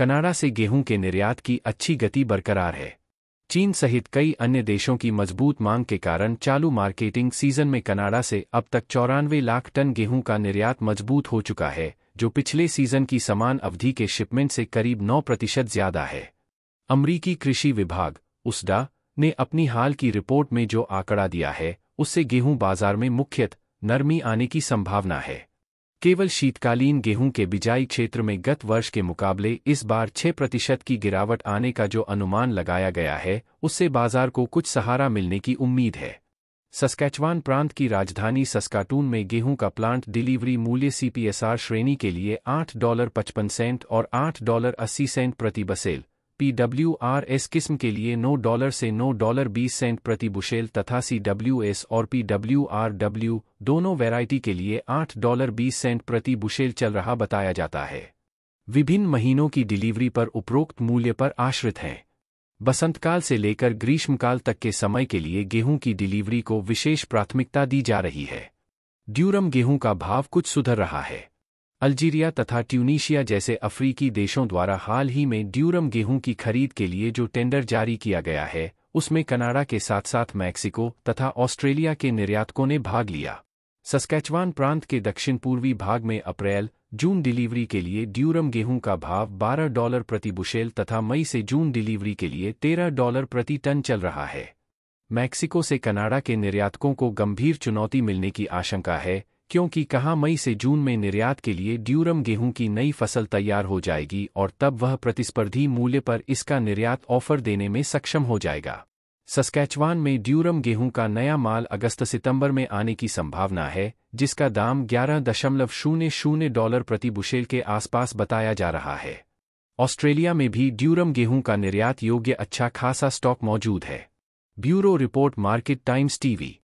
Canada से गेहूं के निर्यात की अच्छी गति बरकरार है चीन सहित कई अन्य देशों की मजबूत मांग के कारण चालू मार्केटिंग सीजन में कनाडा से अब तक चौरानवे लाख टन गेहूं का निर्यात मजबूत हो चुका है जो पिछले सीजन की समान अवधि के शिपमेंट से करीब 9 प्रतिशत ज्यादा है अमरीकी कृषि विभाग उसडा ने अपनी हाल की रिपोर्ट में जो आंकड़ा दिया है उससे गेहूं बाजार में मुख्यत नरमी आने की संभावना है केवल शीतकालीन गेहूं के बिजाई क्षेत्र में गत वर्ष के मुकाबले इस बार छह प्रतिशत की गिरावट आने का जो अनुमान लगाया गया है उससे बाजार को कुछ सहारा मिलने की उम्मीद है सस्कैचवान प्रांत की राजधानी सस्काटून में गेहूं का प्लांट डिलीवरी मूल्य सीपीएसआर श्रेणी के लिए 8 डॉलर 55 सेंट और 8 डॉलर 80 सेंट प्रति बसेल एस किस्म के लिए 9 डॉलर से 9 डॉलर 20 सेंट प्रति बुशेल तथा सीडब्ल्यूएस और पीडब्ल्यूआरडब्ल्यू दोनों वैरायटी के लिए 8 डॉलर 20 सेंट प्रति बुशेल चल रहा बताया जाता है विभिन्न महीनों की डिलीवरी पर उपरोक्त मूल्य पर आश्रित हैं बसंतकाल से लेकर ग्रीष्मकाल तक के समय के लिए गेहूं की डिलीवरी को विशेष प्राथमिकता दी जा रही है ड्यूरम गेहूं का भाव कुछ सुधर रहा है अल्जीरिया तथा ट्यूनीशिया जैसे अफ्रीकी देशों द्वारा हाल ही में ड्यूरम गेहूं की खरीद के लिए जो टेंडर जारी किया गया है उसमें कनाडा के साथ साथ मैक्सिको तथा ऑस्ट्रेलिया के निर्यातकों ने भाग लिया सस्कैचवान प्रांत के दक्षिण पूर्वी भाग में अप्रैल जून डिलीवरी के लिए ड्यूरम गेहूं का भाव 12 डॉलर प्रति बुशेल तथा मई से जून डिलीवरी के लिए 13 डॉलर प्रति टन चल रहा है मैक्सिको से कनाडा के निर्यातकों को गंभीर चुनौती मिलने की आशंका है क्योंकि कहा मई से जून में निर्यात के लिए ड्यूरम गेहूं की नई फसल तैयार हो जाएगी और तब वह प्रतिस्पर्धी मूल्य पर इसका निर्यात ऑफर देने में सक्षम हो जाएगा सस्कैचवान में ड्यूरम गेहूं का नया माल अगस्त सितंबर में आने की संभावना है जिसका दाम ग्यारह दशमलव शून्य शून्य डॉलर प्रति बुशेल के आसपास बताया जा रहा है ऑस्ट्रेलिया में भी ड्यूरम गेहूं का निर्यात योग्य अच्छा खासा स्टॉक मौजूद है bureau report Market Times TV